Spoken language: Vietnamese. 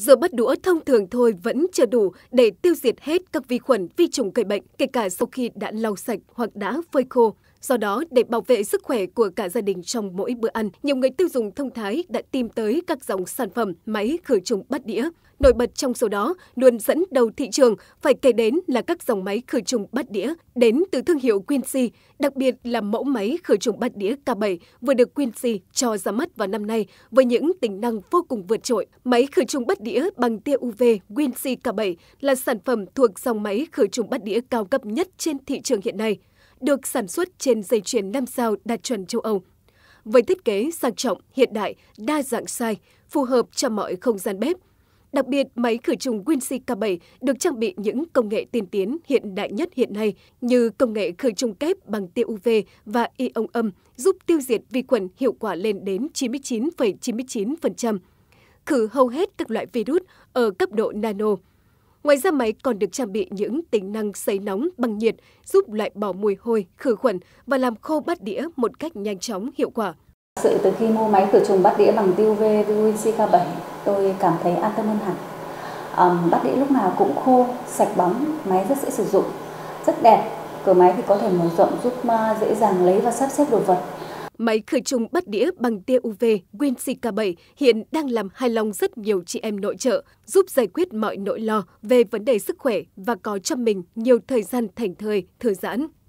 Rửa bát đũa thông thường thôi vẫn chưa đủ để tiêu diệt hết các vi khuẩn, vi trùng gây bệnh, kể cả sau khi đã lau sạch hoặc đã phơi khô. Do đó, để bảo vệ sức khỏe của cả gia đình trong mỗi bữa ăn, nhiều người tiêu dùng thông thái đã tìm tới các dòng sản phẩm máy khử trùng bát đĩa. Nổi bật trong số đó, luôn dẫn đầu thị trường phải kể đến là các dòng máy khử trùng bát đĩa đến từ thương hiệu Quincy, đặc biệt là mẫu máy khử trùng bát đĩa K7 vừa được Quincy cho ra mắt vào năm nay với những tính năng vô cùng vượt trội. Máy khử trùng bát đĩa bằng tia UV Quincy K7 là sản phẩm thuộc dòng máy khử trùng bát đĩa cao cấp nhất trên thị trường hiện nay được sản xuất trên dây chuyền 5 sao đạt chuẩn châu Âu. Với thiết kế sang trọng, hiện đại, đa dạng size, phù hợp cho mọi không gian bếp. Đặc biệt, máy khử trùng Winsi K7 được trang bị những công nghệ tiên tiến hiện đại nhất hiện nay như công nghệ khử trùng kép bằng tia UV và ion âm giúp tiêu diệt vi khuẩn hiệu quả lên đến 99,99%, ,99%. khử hầu hết các loại virus ở cấp độ nano – Ngoài ra máy còn được trang bị những tính năng sấy nóng bằng nhiệt giúp loại bỏ mùi hôi, khử khuẩn và làm khô bát đĩa một cách nhanh chóng, hiệu quả. Sự từ khi mua máy khử trùng bát đĩa bằng tiêu UV VCK7, tôi cảm thấy an tâm hơn hẳn. Um, bát đĩa lúc nào cũng khô, sạch bóng, máy rất dễ sử dụng, rất đẹp. Cửa máy thì có thể mở rộng giúp à, dễ dàng lấy và sắp xếp đồ vật Máy khử trùng bắt đĩa bằng tia UV WinSi K7 hiện đang làm hài lòng rất nhiều chị em nội trợ, giúp giải quyết mọi nỗi lo về vấn đề sức khỏe và có cho mình nhiều thời gian thảnh thơi, thư giãn.